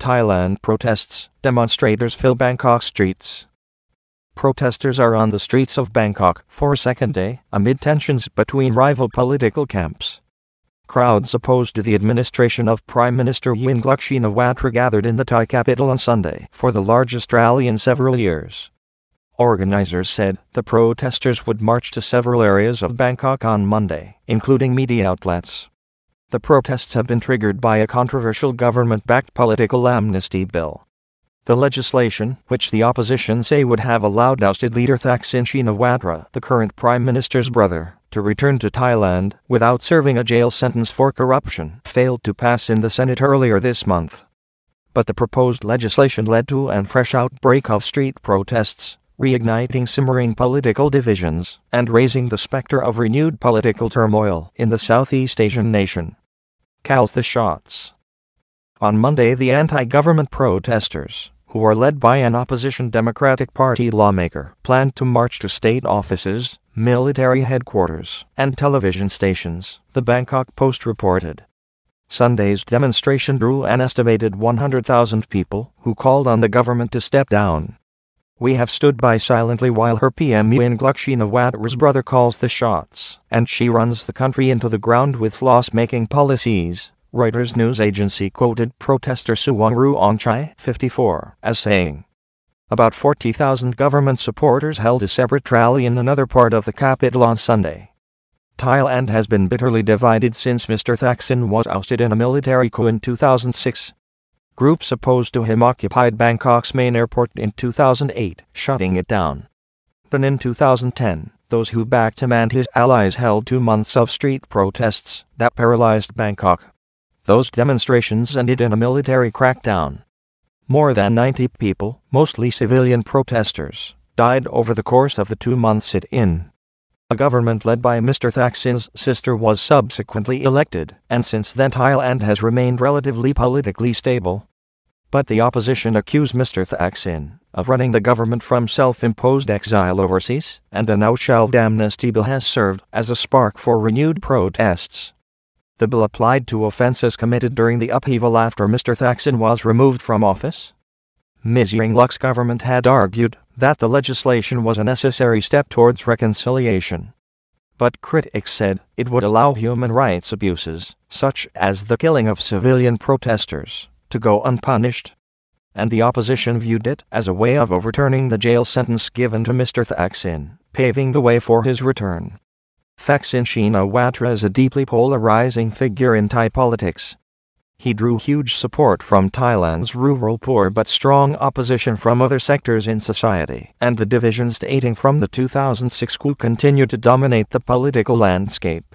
Thailand protests, demonstrators fill Bangkok streets. Protesters are on the streets of Bangkok for a second day amid tensions between rival political camps. Crowds opposed to the administration of Prime Minister Yingluck Shinawatra gathered in the Thai capital on Sunday for the largest rally in several years. Organizers said the protesters would march to several areas of Bangkok on Monday, including media outlets. The protests have been triggered by a controversial government backed political amnesty bill. The legislation, which the opposition say would have allowed ousted leader Thaksin Shinawatra, the current prime minister's brother, to return to Thailand without serving a jail sentence for corruption, failed to pass in the Senate earlier this month. But the proposed legislation led to an fresh outbreak of street protests, reigniting simmering political divisions and raising the specter of renewed political turmoil in the Southeast Asian nation calls the shots. On Monday, the anti government protesters, who are led by an opposition Democratic Party lawmaker, planned to march to state offices, military headquarters, and television stations, the Bangkok Post reported. Sunday's demonstration drew an estimated 100,000 people who called on the government to step down. We have stood by silently while her PMU in Glukshinawatra's brother calls the shots, and she runs the country into the ground with loss-making policies, Reuters news agency quoted protester Suwangru Onchai, 54, as saying. About 40,000 government supporters held a separate rally in another part of the capital on Sunday. Thailand has been bitterly divided since Mr. Thaksin was ousted in a military coup in 2006. Groups opposed to him occupied Bangkok's main airport in 2008, shutting it down. Then in 2010, those who backed him and his allies held two months of street protests that paralyzed Bangkok. Those demonstrations ended in a military crackdown. More than 90 people, mostly civilian protesters, died over the course of the two months. It in. A government led by Mr. Thaksin's sister was subsequently elected, and since then Thailand has remained relatively politically stable. But the opposition accused Mr. Thaksin of running the government from self-imposed exile overseas, and the now-shelved amnesty bill has served as a spark for renewed protests. The bill applied to offenses committed during the upheaval after Mr. Thaksin was removed from office. Ms. Yingluck's government had argued that the legislation was a necessary step towards reconciliation. But critics said it would allow human rights abuses, such as the killing of civilian protesters, to go unpunished. And the opposition viewed it as a way of overturning the jail sentence given to Mr. Thaksin, paving the way for his return. Thaksin Shinawatra is a deeply polarizing figure in Thai politics. He drew huge support from Thailand's rural poor but strong opposition from other sectors in society, and the divisions dating from the 2006 coup continue to dominate the political landscape.